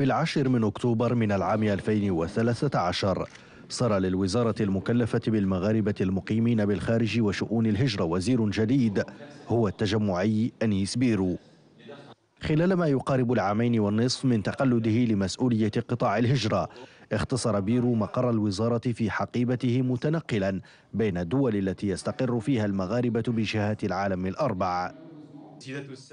في العاشر من أكتوبر من العام 2013 صار للوزارة المكلفة بالمغاربة المقيمين بالخارج وشؤون الهجرة وزير جديد هو التجمعي أنيس بيرو خلال ما يقارب العامين والنصف من تقلده لمسؤولية قطاع الهجرة اختصر بيرو مقر الوزارة في حقيبته متنقلا بين الدول التي يستقر فيها المغاربة بجهات العالم الأربع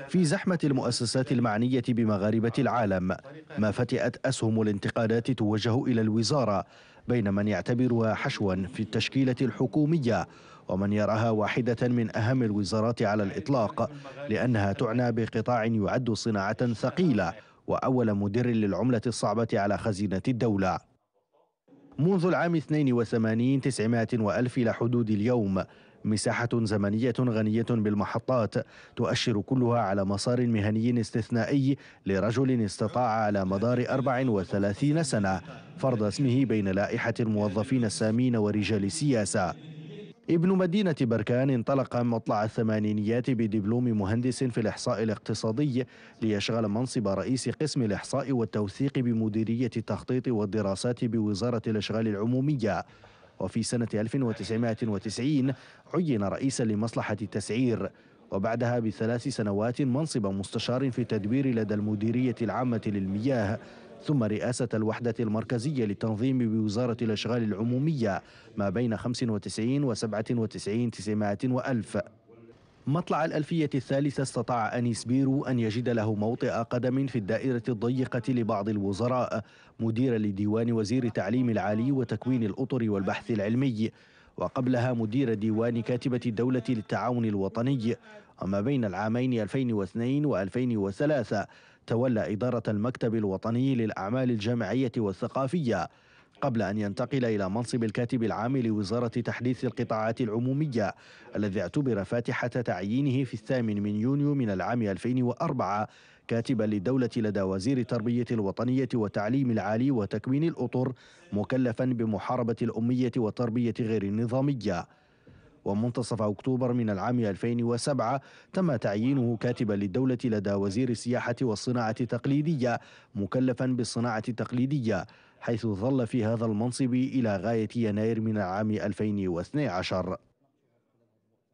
في زحمة المؤسسات المعنية بمغاربة العالم ما فتئت أسهم الانتقادات توجه إلى الوزارة بين من يعتبرها حشوا في التشكيلة الحكومية ومن يراها واحدة من أهم الوزارات على الإطلاق لأنها تعنى بقطاع يعد صناعة ثقيلة وأول مدر للعملة الصعبة على خزينة الدولة منذ العام 82 900 وألف إلى حدود اليوم مساحة زمنية غنية بالمحطات تؤشر كلها على مسار مهني استثنائي لرجل استطاع على مدار 34 سنة فرض اسمه بين لائحة الموظفين السامين ورجال السياسة ابن مدينة بركان انطلق مطلع الثمانينيات بدبلوم مهندس في الإحصاء الاقتصادي ليشغل منصب رئيس قسم الإحصاء والتوثيق بمديرية التخطيط والدراسات بوزارة الإشغال العمومية وفي سنة 1990 عين رئيسا لمصلحة التسعير وبعدها بثلاث سنوات منصب مستشار في التدبير لدى المديرية العامة للمياه ثم رئاسة الوحدة المركزية للتنظيم بوزارة الأشغال العمومية ما بين 95 و 97 900 وألف مطلع الألفية الثالثة استطاع أنيس بيرو أن يجد له موطئ قدم في الدائرة الضيقة لبعض الوزراء مدير لديوان وزير التعليم العالي وتكوين الأطر والبحث العلمي وقبلها مدير ديوان كاتبة الدولة للتعاون الوطني وما بين العامين 2002 و2003 تولى إدارة المكتب الوطني للأعمال الجامعية والثقافية قبل أن ينتقل إلى منصب الكاتب العام لوزارة تحديث القطاعات العمومية الذي اعتبر فاتحة تعيينه في الثامن من يونيو من العام 2004 كاتبا للدولة لدى وزير التربية الوطنية والتعليم العالي وتكوين الأطر مكلفا بمحاربة الأمية والتربية غير النظامية ومنتصف أكتوبر من العام 2007 تم تعيينه كاتبا للدولة لدى وزير السياحة والصناعة التقليدية مكلفا بالصناعة التقليدية حيث ظل في هذا المنصب إلى غاية يناير من العام 2012